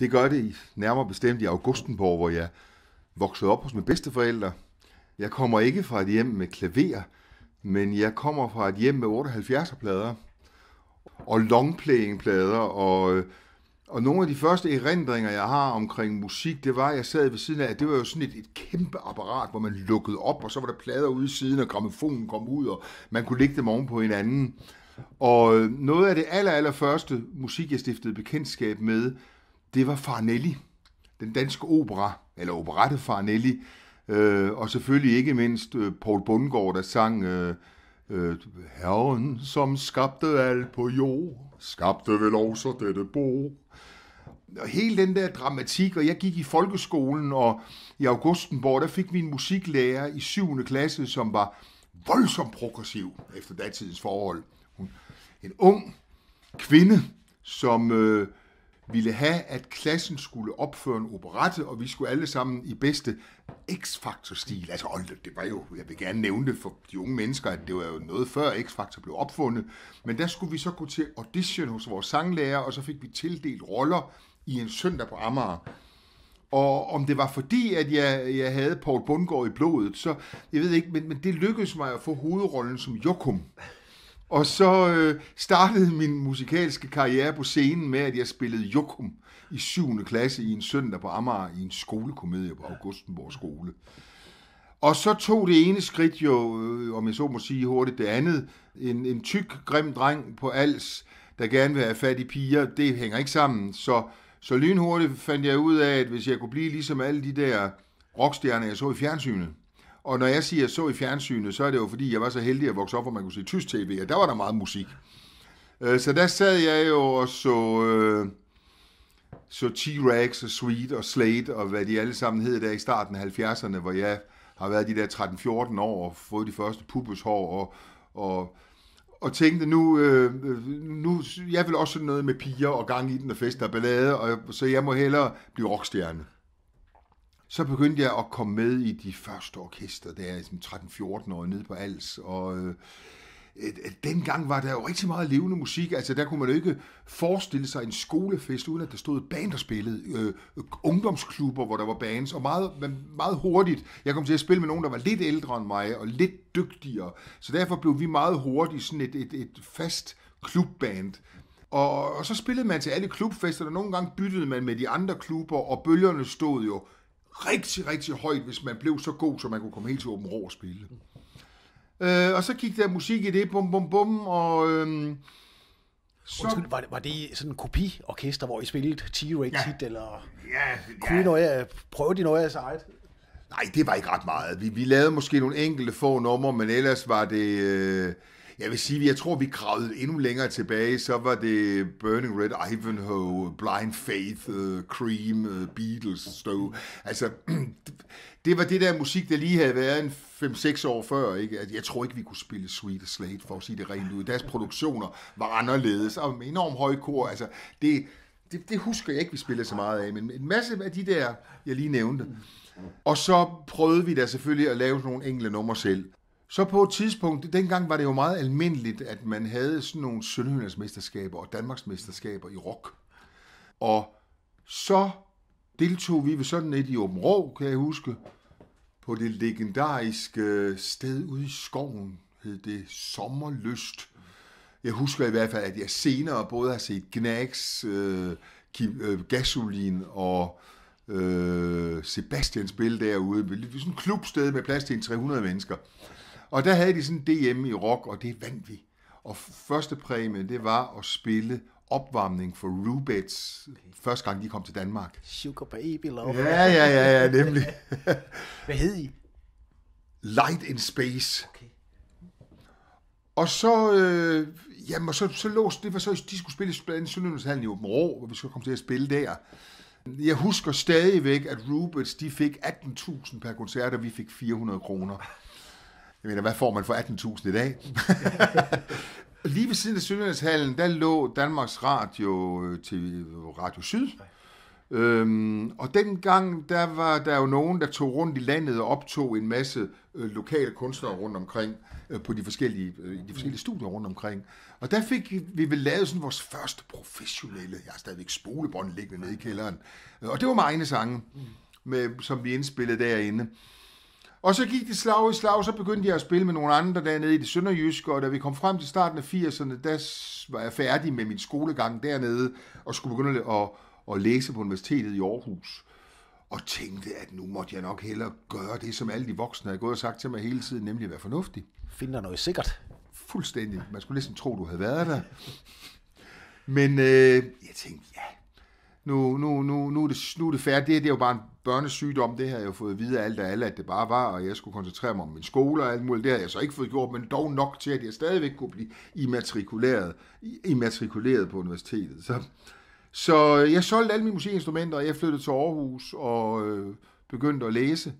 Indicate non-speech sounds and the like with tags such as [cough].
Det gør det nærmere bestemt i Augustenborg, hvor jeg voksede op hos mine bedsteforældre. Jeg kommer ikke fra et hjem med klaver, men jeg kommer fra et hjem med 78'er-plader og longplaying-plader. Og, øh, og nogle af de første erindringer, jeg har omkring musik, det var, at jeg sad ved siden af, at det var jo sådan et, et kæmpe apparat, hvor man lukkede op, og så var der plader ude i siden, og gramofonen kom ud, og man kunne lægge dem oven på hinanden. Og øh, noget af det aller, aller første musik, jeg stiftede bekendtskab med, det var Farnelli, den danske opera, eller operette Farnelli, øh, og selvfølgelig ikke mindst øh, Paul Bundgaard, der sang øh, øh, Herren, som skabte alt på jord, skabte vel også dette bo. Og hele den der dramatik, og jeg gik i folkeskolen, og i Augustenborg, der fik vi en musiklærer i 7. klasse, som var voldsomt progressiv efter datidens forhold. Hun, en ung kvinde, som øh, ville have, at klassen skulle opføre en operette, og vi skulle alle sammen i bedste x faktor stil Altså, hold, det var jo, jeg vil gerne nævne det for de unge mennesker, at det var jo noget før x faktor blev opfundet. Men der skulle vi så gå til audition hos vores sanglærer, og så fik vi tildelt roller i en søndag på Amager. Og om det var fordi, at jeg, jeg havde Paul Bundgaard i blodet, så jeg ved ikke, men, men det lykkedes mig at få hovedrollen som Jokum. Og så øh, startede min musikalske karriere på scenen med, at jeg spillede Jokum i 7. klasse i en søndag på Amager i en skolekomedie på Augustenborg skole. Og så tog det ene skridt jo, øh, om jeg så må sige hurtigt, det andet. En, en tyk, grim dreng på als, der gerne vil have fat i piger, det hænger ikke sammen. Så, så lynhurtigt fandt jeg ud af, at hvis jeg kunne blive ligesom alle de der rockstjerner, jeg så i fjernsynet, og når jeg siger, jeg så i fjernsynet, så er det jo fordi, jeg var så heldig at vokse op, hvor man kunne se tysk tv, og der var der meget musik. Øh, så der sad jeg jo og så, øh, så T-Rex og Sweet og Slade og hvad de alle sammen hed der i starten af 70'erne, hvor jeg har været de der 13-14 år og fået de første pubeshår og, og, og tænkte, nu, øh, nu, jeg vil også noget med piger og gang i den og fest og ballade, og, så jeg må hellere blive rockstjerne så begyndte jeg at komme med i de første orkester, der er 13-14 år nede på Als, og øh, øh, øh, dengang var der jo rigtig meget levende musik. Altså, der kunne man jo ikke forestille sig en skolefest, uden at der stod et band, der spillede. Øh, ungdomsklubber, hvor der var bands, og meget, meget hurtigt. Jeg kom til at spille med nogen, der var lidt ældre end mig, og lidt dygtigere. Så derfor blev vi meget hurtigt sådan et, et, et fast klubband. Og, og så spillede man til alle klubfester, og nogle gange byttede man med de andre klubber, og bølgerne stod jo rigtig, rigtig højt, hvis man blev så god, så man kunne komme helt til åben rå og spille. Øh, og så gik der musik i det, bum bum bum, og... Øhm, så... Undskyld, var, det, var det sådan en kopiorkester, hvor I spillede T-Rex ja. hit, eller ja, ja. kunne I noget, prøve de noget af sig Nej, det var ikke ret meget. Vi, vi lavede måske nogle enkelte få numre, men ellers var det... Øh, jeg vil sige, jeg tror, vi kravlede endnu længere tilbage. Så var det Burning Red, Ivanhoe, Blind Faith, uh, Cream, uh, Beatles, Stowe. Altså, [clears throat] det var det der musik, der lige havde været en 5-6 år før. Ikke? Altså, jeg tror ikke, vi kunne spille Sweet Slate, for at sige det rent ud. Deres produktioner var anderledes, og med enormt høj kor. Altså, det, det, det husker jeg ikke, vi spillede så meget af, men en masse af de der, jeg lige nævnte. Og så prøvede vi da selvfølgelig at lave nogle enkelte numre selv. Så på et tidspunkt, dengang var det jo meget almindeligt, at man havde sådan nogle Sønderjyllandsmesterskaber og Danmarksmesterskaber i rock. Og så deltog vi ved sådan et i Åben Rå, kan jeg huske, på det legendariske sted ude i skoven, hed det Sommerlyst. Jeg husker i hvert fald, at jeg senere både har set Gnags, øh, Kim, øh, Gasolin og øh, Sebastians spille derude. Det er sådan et klubsted med plads til en 300 mennesker. Og der havde de sådan en DM i rock, og det vandt vi. Og første præmie, det var at spille opvarmning for Rubets, første gang de kom til Danmark. Sugar Baby Love. Ja, ja, ja, ja nemlig. [laughs] Hvad hed I? Light in Space. Okay. Og så, øh, jamen, og så, så låste det, var så, de skulle spille i andet Sønderjyllandshallen i Åben Rå, hvor vi skulle komme til at spille der. Jeg husker stadigvæk, at Rubets, de fik 18.000 per koncert, og vi fik 400 kroner. Jeg mener, hvad får man for 18.000 i dag? [laughs] Lige ved siden af Sønderlandshallen, der lå Danmarks Radio øh, til Radio Syd. Øhm, og dengang, der var der jo nogen, der tog rundt i landet og optog en masse øh, lokale kunstnere rundt omkring øh, på de forskellige, øh, de forskellige mm. studier rundt omkring. Og der fik vi vel lavet sådan vores første professionelle, jeg har stadigvæk spolebånd liggende nede i kælderen. Og det var mine sange, mm. med, som vi indspillede derinde. Og så gik de slag i slag, så begyndte jeg at spille med nogle andre dernede i det sønderjyske, og da vi kom frem til starten af 80'erne, der var jeg færdig med min skolegang dernede, og skulle begynde at, at læse på universitetet i Aarhus. Og tænkte, at nu måtte jeg nok hellere gøre det, som alle de voksne havde gået og sagt til mig hele tiden, nemlig at være fornuftig. Find dig noget sikkert. Fuldstændig. Man skulle næsten tro, du havde været der. Men øh, jeg tænkte, nu, nu, nu, nu, er det, nu er det færdigt. Det, det er jo bare en børnesygdom. Det havde jeg jo fået at vide af alt og alle, at det bare var, og jeg skulle koncentrere mig om min skole og alt muligt. Det havde jeg så ikke fået gjort, men dog nok til, at jeg stadigvæk kunne blive immatrikuleret, immatrikuleret på universitetet. Så, så jeg solgte alle mine musikinstrumenter, og jeg flyttede til Aarhus og øh, begyndte at læse